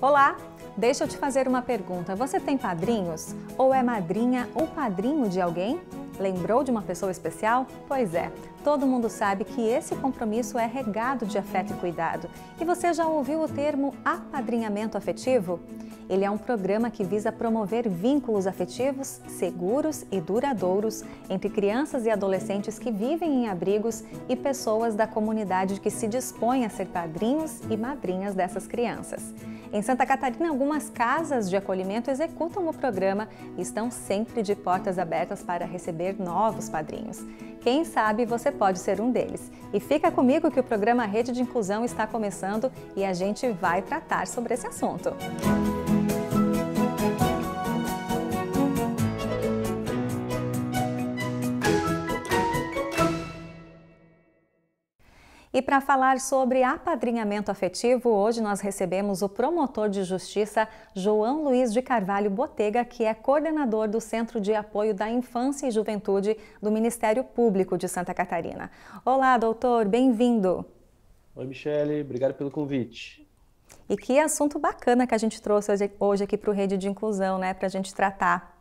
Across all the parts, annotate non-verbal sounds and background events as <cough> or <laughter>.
Olá, deixa eu te fazer uma pergunta. Você tem padrinhos? Ou é madrinha ou padrinho de alguém? Lembrou de uma pessoa especial? Pois é, todo mundo sabe que esse compromisso é regado de afeto e cuidado. E você já ouviu o termo apadrinhamento afetivo? Ele é um programa que visa promover vínculos afetivos seguros e duradouros entre crianças e adolescentes que vivem em abrigos e pessoas da comunidade que se dispõem a ser padrinhos e madrinhas dessas crianças. Em Santa Catarina, algumas casas de acolhimento executam o programa e estão sempre de portas abertas para receber novos padrinhos. Quem sabe você pode ser um deles. E fica comigo que o programa Rede de Inclusão está começando e a gente vai tratar sobre esse assunto. Música E para falar sobre apadrinhamento afetivo, hoje nós recebemos o promotor de justiça João Luiz de Carvalho Botega, que é coordenador do Centro de Apoio da Infância e Juventude do Ministério Público de Santa Catarina. Olá, doutor, bem-vindo. Oi, Michele, obrigado pelo convite. E que assunto bacana que a gente trouxe hoje aqui para o Rede de Inclusão, né, para a gente tratar.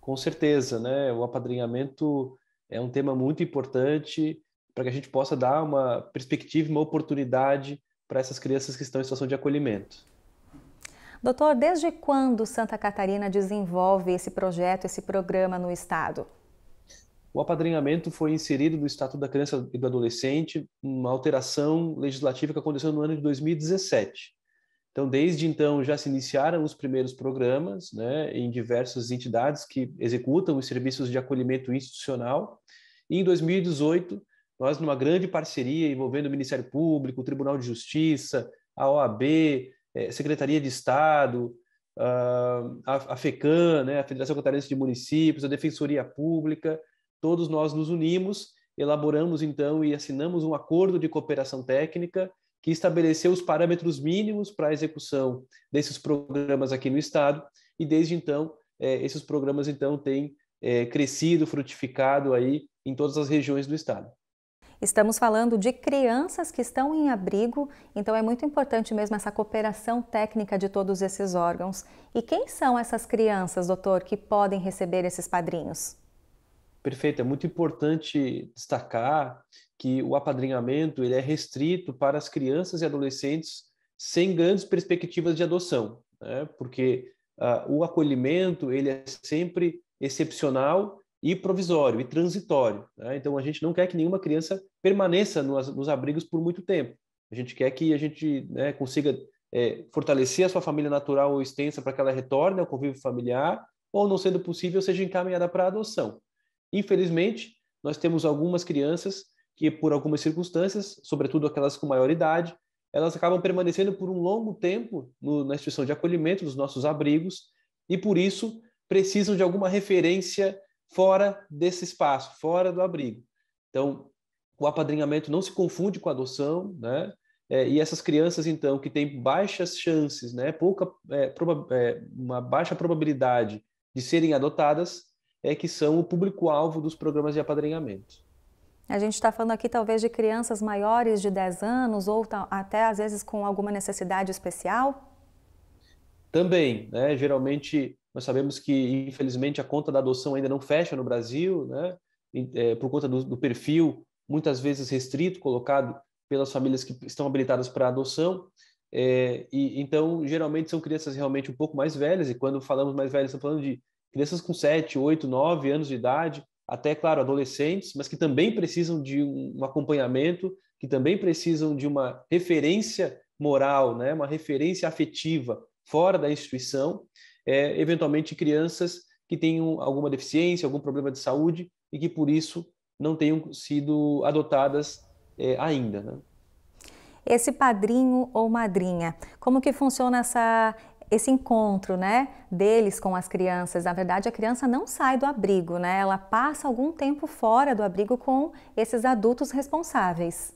Com certeza, né? O apadrinhamento é um tema muito importante para que a gente possa dar uma perspectiva, uma oportunidade para essas crianças que estão em situação de acolhimento. Doutor, desde quando Santa Catarina desenvolve esse projeto, esse programa no Estado? O apadrinhamento foi inserido no Estatuto da Criança e do Adolescente, uma alteração legislativa que aconteceu no ano de 2017. Então, desde então, já se iniciaram os primeiros programas né, em diversas entidades que executam os serviços de acolhimento institucional. E em 2018, nós, numa grande parceria envolvendo o Ministério Público, o Tribunal de Justiça, a OAB, eh, Secretaria de Estado, ah, a, a FECAM, né, a Federação Catarinense de Municípios, a Defensoria Pública, todos nós nos unimos, elaboramos então e assinamos um acordo de cooperação técnica que estabeleceu os parâmetros mínimos para a execução desses programas aqui no Estado, e desde então, eh, esses programas então têm eh, crescido, frutificado aí em todas as regiões do Estado. Estamos falando de crianças que estão em abrigo, então é muito importante mesmo essa cooperação técnica de todos esses órgãos. E quem são essas crianças, doutor, que podem receber esses padrinhos? Perfeito, é muito importante destacar que o apadrinhamento ele é restrito para as crianças e adolescentes sem grandes perspectivas de adoção, né? porque uh, o acolhimento ele é sempre excepcional e provisório e transitório. Né? Então, a gente não quer que nenhuma criança permaneça nos, nos abrigos por muito tempo. A gente quer que a gente né, consiga é, fortalecer a sua família natural ou extensa para que ela retorne ao convívio familiar, ou, não sendo possível, seja encaminhada para adoção. Infelizmente, nós temos algumas crianças que, por algumas circunstâncias, sobretudo aquelas com maior idade, elas acabam permanecendo por um longo tempo no, na instituição de acolhimento dos nossos abrigos e, por isso, precisam de alguma referência fora desse espaço, fora do abrigo. Então, o apadrinhamento não se confunde com a adoção, né? É, e essas crianças, então, que têm baixas chances, né? Pouca, é, é, uma baixa probabilidade de serem adotadas, é que são o público-alvo dos programas de apadrinhamento. A gente está falando aqui talvez de crianças maiores de 10 anos ou até às vezes com alguma necessidade especial? Também, né? geralmente nós sabemos que, infelizmente, a conta da adoção ainda não fecha no Brasil, né? É, por conta do, do, perfil, muitas vezes restrito, colocado pelas famílias que estão habilitadas para adoção. É, e, então, geralmente, são crianças realmente um pouco mais velhas, e quando falamos mais velhas, estamos falando de crianças com 7, 8, 9 anos de idade, até, claro, adolescentes, mas que também precisam de um acompanhamento, que também precisam de uma referência moral, né? uma referência afetiva fora da instituição é, eventualmente crianças que tenham alguma deficiência, algum problema de saúde e que por isso não tenham sido adotadas é, ainda. Né? Esse padrinho ou madrinha, como que funciona essa esse encontro, né, deles com as crianças. Na verdade, a criança não sai do abrigo, né? Ela passa algum tempo fora do abrigo com esses adultos responsáveis.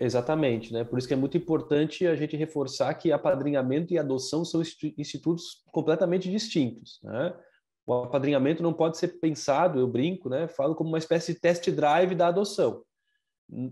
Exatamente, né? Por isso que é muito importante a gente reforçar que apadrinhamento e adoção são institutos completamente distintos, né? O apadrinhamento não pode ser pensado, eu brinco, né? Falo como uma espécie de test drive da adoção.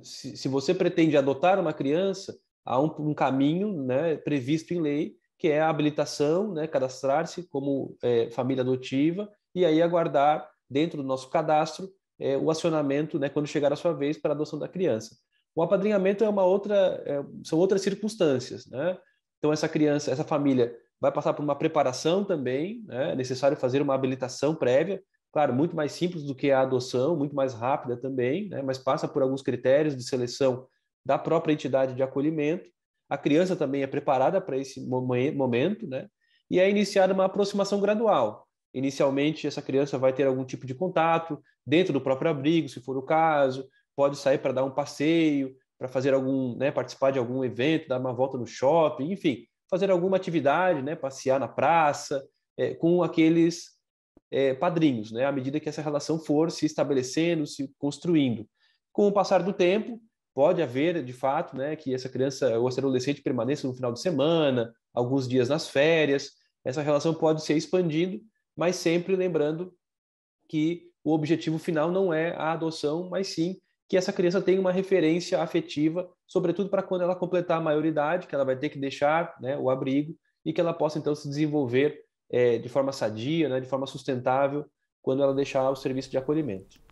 Se, se você pretende adotar uma criança, há um, um, caminho, né, previsto em lei, que é a habilitação, né, cadastrar-se como é, família adotiva e aí aguardar dentro do nosso cadastro é, o acionamento, né, quando chegar a sua vez para a adoção da criança. O apadrinhamento é uma outra, é, são outras circunstâncias, né? Então essa criança, essa família vai passar por uma preparação também, né? é necessário fazer uma habilitação prévia, claro, muito mais simples do que a adoção, muito mais rápida também, né? mas passa por alguns critérios de seleção da própria entidade de acolhimento. A criança também é preparada para esse momento, né? e é iniciada uma aproximação gradual. Inicialmente, essa criança vai ter algum tipo de contato dentro do próprio abrigo, se for o caso, pode sair para dar um passeio, para fazer algum, né, participar de algum evento, dar uma volta no shopping, enfim, fazer alguma atividade, né, passear na praça, é, com aqueles é, padrinhos, né, à medida que essa relação for se estabelecendo, se construindo. Com o passar do tempo, pode haver, de fato, né, que essa criança ou esse adolescente permaneça no final de semana, alguns dias nas férias, essa relação pode ser expandindo, mas sempre lembrando que o objetivo final não é a adoção, mas sim que essa criança tenha uma referência afetiva, sobretudo para quando ela completar a maioridade, que ela vai ter que deixar né, o abrigo e que ela possa então se desenvolver é, de forma sadia, né, de forma sustentável, quando ela deixar o serviço de acolhimento.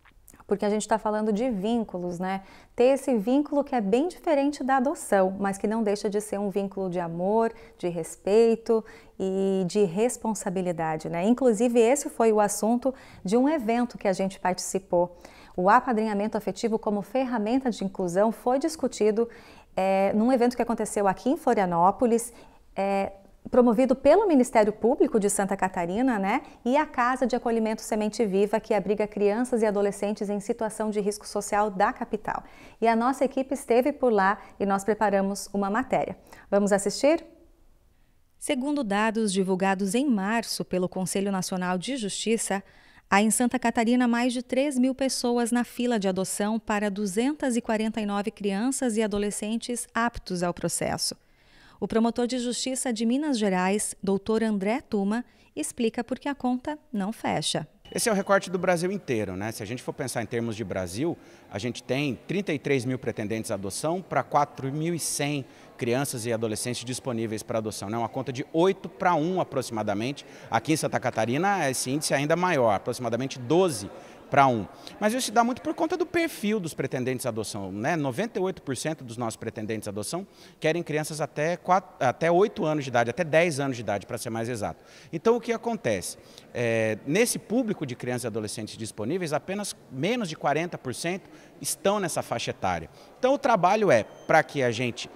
Porque a gente está falando de vínculos, né? Ter esse vínculo que é bem diferente da adoção, mas que não deixa de ser um vínculo de amor, de respeito e de responsabilidade, né? Inclusive, esse foi o assunto de um evento que a gente participou. O apadrinhamento afetivo como ferramenta de inclusão foi discutido é, num evento que aconteceu aqui em Florianópolis. É, promovido pelo Ministério Público de Santa Catarina, né? E a Casa de Acolhimento Semente Viva, que abriga crianças e adolescentes em situação de risco social da capital. E a nossa equipe esteve por lá e nós preparamos uma matéria. Vamos assistir? Segundo dados divulgados em março pelo Conselho Nacional de Justiça, Há em Santa Catarina mais de 3 mil pessoas na fila de adoção para 249 crianças e adolescentes aptos ao processo. O promotor de justiça de Minas Gerais, doutor André Tuma, explica por que a conta não fecha. Esse é o recorte do Brasil inteiro, né? Se a gente for pensar em termos de Brasil, a gente tem 33 mil pretendentes à adoção para 4.100 crianças e adolescentes disponíveis para adoção. Né? Uma conta de 8 para 1 aproximadamente. Aqui em Santa Catarina, esse índice é ainda maior, aproximadamente 12 para 1. Mas isso se dá muito por conta do perfil dos pretendentes à adoção. Né? 98% dos nossos pretendentes à adoção querem crianças até, 4, até 8 anos de idade, até 10 anos de idade, para ser mais exato. Então, o que acontece? É, nesse público de crianças e adolescentes disponíveis, apenas menos de 40% estão nessa faixa etária. Então, o trabalho é para que a gente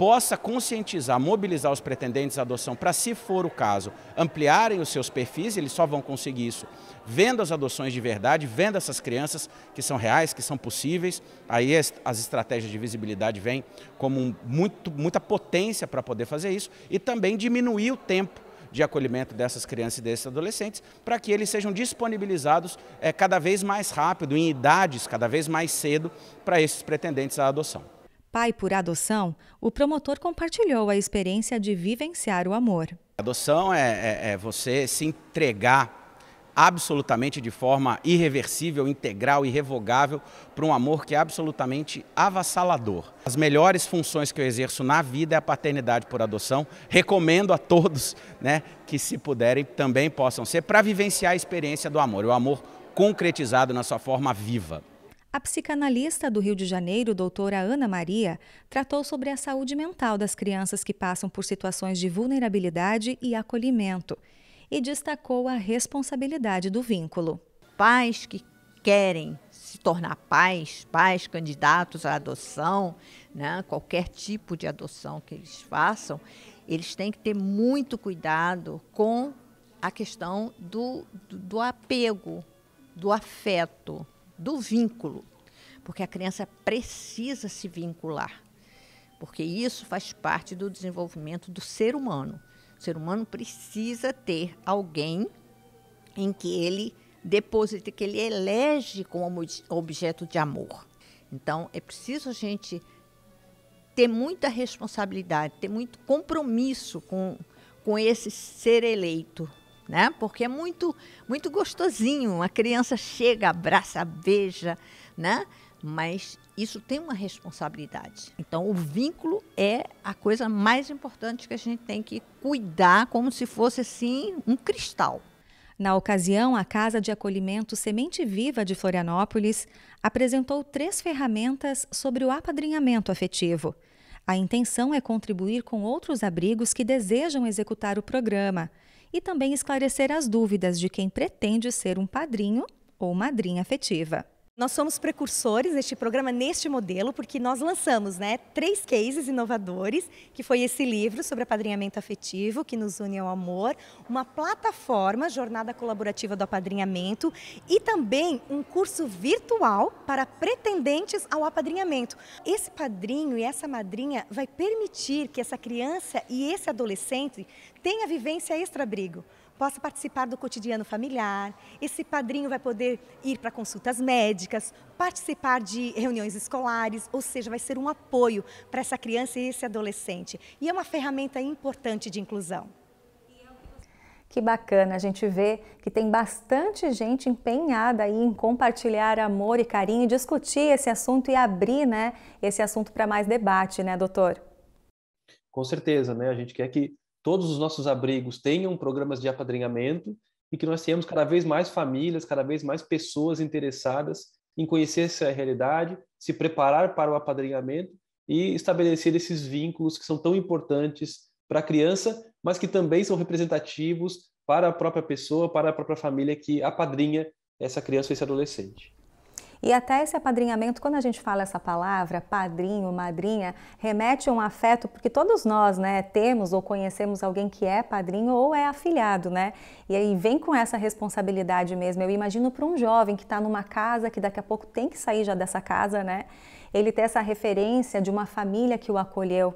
possa conscientizar, mobilizar os pretendentes à adoção para, se for o caso, ampliarem os seus perfis, eles só vão conseguir isso vendo as adoções de verdade, vendo essas crianças que são reais, que são possíveis. Aí as estratégias de visibilidade vêm como muito, muita potência para poder fazer isso e também diminuir o tempo de acolhimento dessas crianças e desses adolescentes, para que eles sejam disponibilizados é, cada vez mais rápido, em idades cada vez mais cedo, para esses pretendentes à adoção. Pai por adoção, o promotor compartilhou a experiência de vivenciar o amor. Adoção é, é, é você se entregar absolutamente de forma irreversível, integral, irrevogável, para um amor que é absolutamente avassalador. As melhores funções que eu exerço na vida é a paternidade por adoção. Recomendo a todos né, que, se puderem, também possam ser, para vivenciar a experiência do amor, o amor concretizado na sua forma viva. A psicanalista do Rio de Janeiro, doutora Ana Maria, tratou sobre a saúde mental das crianças que passam por situações de vulnerabilidade e acolhimento e destacou a responsabilidade do vínculo. Pais que querem se tornar pais, pais candidatos à adoção, né, qualquer tipo de adoção que eles façam, eles têm que ter muito cuidado com a questão do, do, do apego, do afeto do vínculo, porque a criança precisa se vincular, porque isso faz parte do desenvolvimento do ser humano. O ser humano precisa ter alguém em que ele deposita, que ele elege como objeto de amor. Então, é preciso a gente ter muita responsabilidade, ter muito compromisso com, com esse ser eleito, né? Porque é muito, muito gostosinho. A criança chega, abraça, beija, né? Mas isso tem uma responsabilidade. Então, o vínculo é a coisa mais importante que a gente tem que cuidar, como se fosse assim um cristal. Na ocasião, a Casa de Acolhimento Semente Viva de Florianópolis apresentou três ferramentas sobre o apadrinhamento afetivo. A intenção é contribuir com outros abrigos que desejam executar o programa e também esclarecer as dúvidas de quem pretende ser um padrinho ou madrinha afetiva. Nós somos precursores neste programa, neste modelo, porque nós lançamos né, três cases inovadores, que foi esse livro sobre apadrinhamento afetivo, que nos une ao amor, uma plataforma, jornada colaborativa do apadrinhamento, e também um curso virtual para pretendentes ao apadrinhamento. Esse padrinho e essa madrinha vai permitir que essa criança e esse adolescente tenha vivência extra-abrigo possa participar do cotidiano familiar. Esse padrinho vai poder ir para consultas médicas, participar de reuniões escolares, ou seja, vai ser um apoio para essa criança e esse adolescente. E é uma ferramenta importante de inclusão. Que bacana, a gente vê que tem bastante gente empenhada aí em compartilhar amor e carinho, discutir esse assunto e abrir né, esse assunto para mais debate, né, doutor? Com certeza, né? A gente quer que todos os nossos abrigos tenham programas de apadrinhamento e que nós tenhamos cada vez mais famílias, cada vez mais pessoas interessadas em conhecer essa realidade, se preparar para o apadrinhamento e estabelecer esses vínculos que são tão importantes para a criança, mas que também são representativos para a própria pessoa, para a própria família que apadrinha essa criança ou esse adolescente. E até esse apadrinhamento, quando a gente fala essa palavra, padrinho, madrinha, remete a um afeto, porque todos nós, né, temos ou conhecemos alguém que é padrinho ou é afilhado, né? E aí vem com essa responsabilidade mesmo. Eu imagino para um jovem que está numa casa, que daqui a pouco tem que sair já dessa casa, né? Ele ter essa referência de uma família que o acolheu.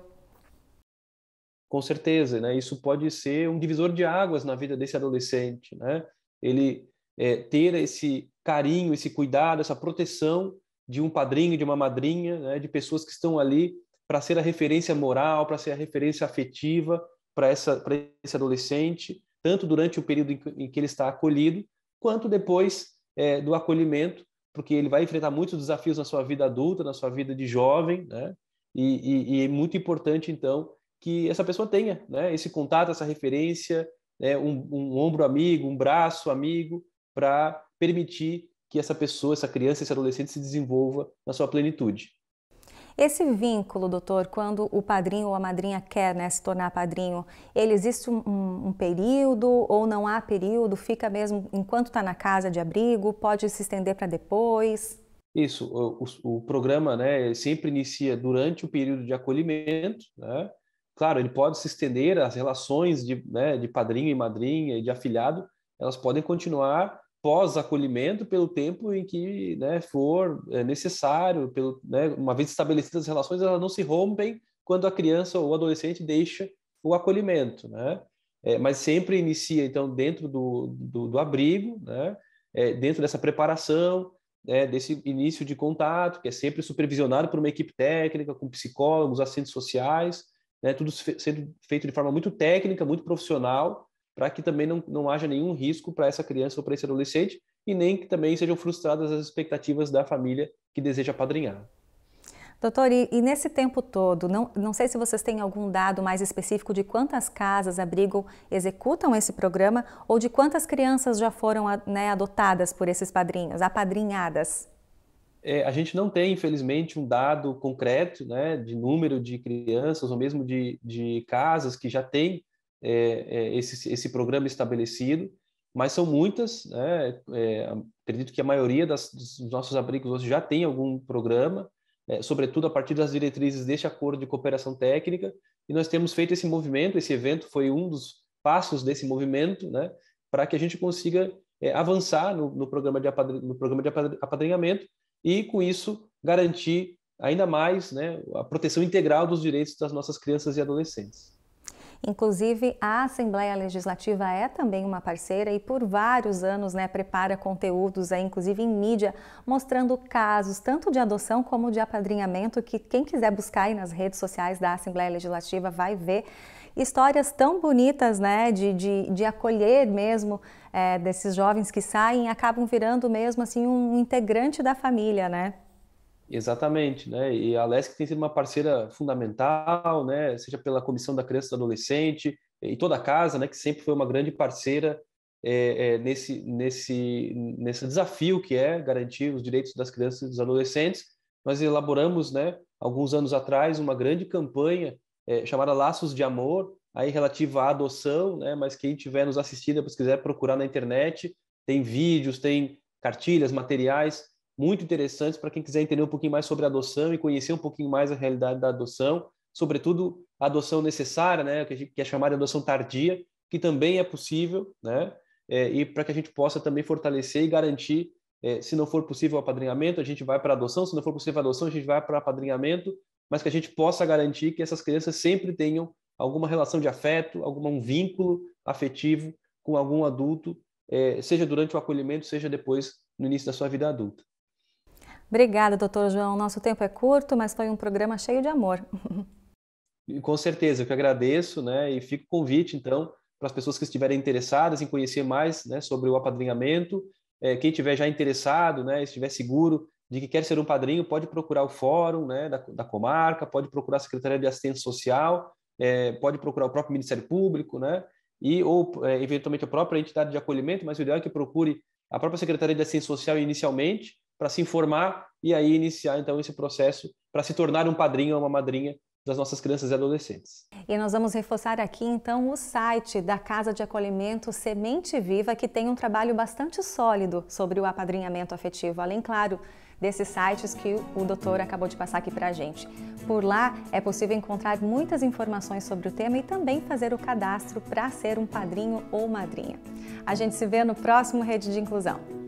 Com certeza, né? Isso pode ser um divisor de águas na vida desse adolescente, né? Ele é, ter esse carinho, esse cuidado, essa proteção de um padrinho, de uma madrinha, né, de pessoas que estão ali para ser a referência moral, para ser a referência afetiva para esse adolescente, tanto durante o período em que ele está acolhido, quanto depois é, do acolhimento, porque ele vai enfrentar muitos desafios na sua vida adulta, na sua vida de jovem, né? E, e, e é muito importante, então, que essa pessoa tenha né, esse contato, essa referência, né, um, um ombro amigo, um braço amigo, para permitir que essa pessoa, essa criança, esse adolescente se desenvolva na sua plenitude. Esse vínculo, doutor, quando o padrinho ou a madrinha quer né, se tornar padrinho, ele existe um, um, um período ou não há período? Fica mesmo enquanto está na casa de abrigo? Pode se estender para depois? Isso, o, o, programa né, sempre inicia durante o período de acolhimento. Né? Claro, ele pode se estender, as relações de, né, de padrinho e madrinha e de afilhado, elas podem continuar pós-acolhimento pelo tempo em que né, for é, necessário, pelo, né, uma vez estabelecidas as relações, elas não se rompem quando a criança ou o adolescente deixa o acolhimento, né? É, mas sempre inicia, então, dentro do, do, do abrigo, né? É, dentro dessa preparação, né? desse início de contato, que é sempre supervisionado por uma equipe técnica, com psicólogos, assistentes sociais, né? tudo sendo feito de forma muito técnica, muito profissional, para que também não, não haja nenhum risco para essa criança ou para esse adolescente, e nem que também sejam frustradas as expectativas da família que deseja padrinhar. Doutor, e, e, nesse tempo todo, não, não sei se vocês têm algum dado mais específico de quantas casas abrigam, executam esse programa ou de quantas crianças já foram né, adotadas por esses padrinhos, apadrinhadas? É, a gente não tem, infelizmente, um dado concreto né, de número de crianças ou mesmo de, de casas que já têm é, é, esse, esse programa estabelecido, mas são muitas, né? é, acredito que a maioria das, dos nossos abrigos hoje já tem algum programa, é, sobretudo a partir das diretrizes deste acordo de cooperação técnica, e nós temos feito esse movimento, esse evento foi um dos passos desse movimento, né? para que a gente consiga é, avançar no, no, programa de no programa de apadrinhamento e, com isso, garantir ainda mais né, a proteção integral dos direitos das nossas crianças e adolescentes. Inclusive, a Assembleia Legislativa é também uma parceira e por vários anos né, prepara conteúdos, aí, inclusive em mídia, mostrando casos tanto de adoção como de apadrinhamento, que quem quiser buscar aí nas redes sociais da Assembleia Legislativa vai ver histórias tão bonitas, né, de, de, de acolher mesmo é, desses jovens que saem e acabam virando mesmo assim um integrante da família, né? Exatamente, né? E a LESC tem sido uma parceira fundamental, né? Seja pela Comissão da Criança e do Adolescente e toda a casa, né? Que sempre foi uma grande parceira é, é, nesse, nesse, nesse desafio que é garantir os direitos das crianças e dos adolescentes. Nós elaboramos, né? Alguns anos atrás, uma grande campanha é, chamada Laços de Amor, aí relativa à adoção, né? Mas quem tiver nos assistido, se quiser procurar na internet, tem vídeos, tem cartilhas, materiais muito interessantes para quem quiser entender um pouquinho mais sobre adoção e conhecer um pouquinho mais a realidade da adoção, sobretudo a adoção necessária, né, que, gente, que é chamada de adoção tardia, que também é possível, né, é, e para que a gente possa também fortalecer e garantir, é, se não for possível o apadrinhamento, a gente vai para adoção, se não for possível a adoção, a gente vai para apadrinhamento, mas que a gente possa garantir que essas crianças sempre tenham alguma relação de afeto, algum um vínculo afetivo com algum adulto, é, seja durante o acolhimento, seja depois no início da sua vida adulta. Obrigada, doutor João. Nosso tempo é curto, mas foi um programa cheio de amor. <laughs> Com certeza, eu que agradeço, né? E fico convite, então, para as pessoas que estiverem interessadas em conhecer mais né, sobre o apadrinhamento. É, quem estiver já interessado, né, estiver seguro de que quer ser um padrinho, pode procurar o fórum né, da, da comarca, pode procurar a Secretaria de Assistência Social, é, pode procurar o próprio Ministério Público, né? E, ou, é, eventualmente, a própria entidade de acolhimento, mas o ideal é que procure a própria Secretaria de Assistência Social inicialmente, para se informar e aí iniciar então esse processo para se tornar um padrinho ou uma madrinha das nossas crianças e adolescentes. E nós vamos reforçar aqui então o site da Casa de Acolhimento Semente Viva, que tem um trabalho bastante sólido sobre o apadrinhamento afetivo, além, claro, desses sites que o doutor acabou de passar aqui para a gente. Por lá é possível encontrar muitas informações sobre o tema e também fazer o cadastro para ser um padrinho ou madrinha. A gente se vê no próximo Rede de Inclusão.